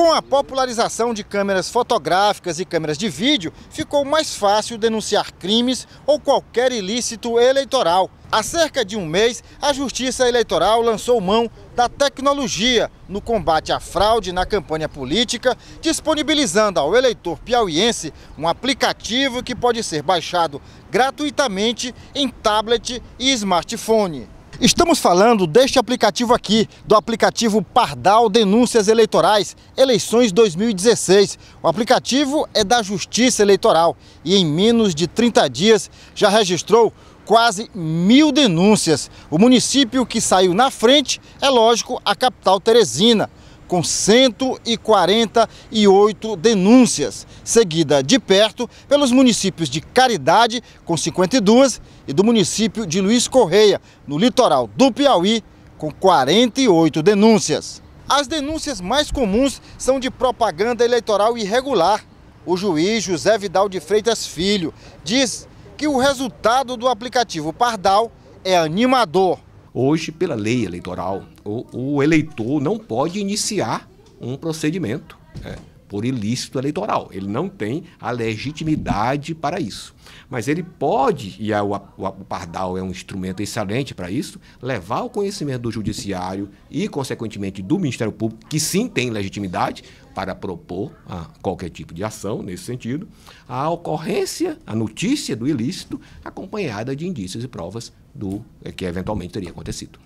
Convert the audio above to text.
Com a popularização de câmeras fotográficas e câmeras de vídeo, ficou mais fácil denunciar crimes ou qualquer ilícito eleitoral. Há cerca de um mês, a Justiça Eleitoral lançou mão da tecnologia no combate à fraude na campanha política, disponibilizando ao eleitor piauiense um aplicativo que pode ser baixado gratuitamente em tablet e smartphone. Estamos falando deste aplicativo aqui, do aplicativo Pardal Denúncias Eleitorais, eleições 2016. O aplicativo é da Justiça Eleitoral e em menos de 30 dias já registrou quase mil denúncias. O município que saiu na frente é, lógico, a capital Teresina com 148 denúncias, seguida de perto pelos municípios de Caridade, com 52, e do município de Luiz Correia, no litoral do Piauí, com 48 denúncias. As denúncias mais comuns são de propaganda eleitoral irregular. O juiz José Vidal de Freitas Filho diz que o resultado do aplicativo Pardal é animador. Hoje, pela lei eleitoral, o, o eleitor não pode iniciar um procedimento. É, por ilícito eleitoral. Ele não tem a legitimidade para isso. Mas ele pode, e o, o Pardal é um instrumento excelente para isso, levar ao conhecimento do Judiciário e, consequentemente, do Ministério Público, que sim tem legitimidade para propor ah, qualquer tipo de ação nesse sentido, a ocorrência, a notícia do ilícito, acompanhada de indícios e provas do eh, que eventualmente teria acontecido.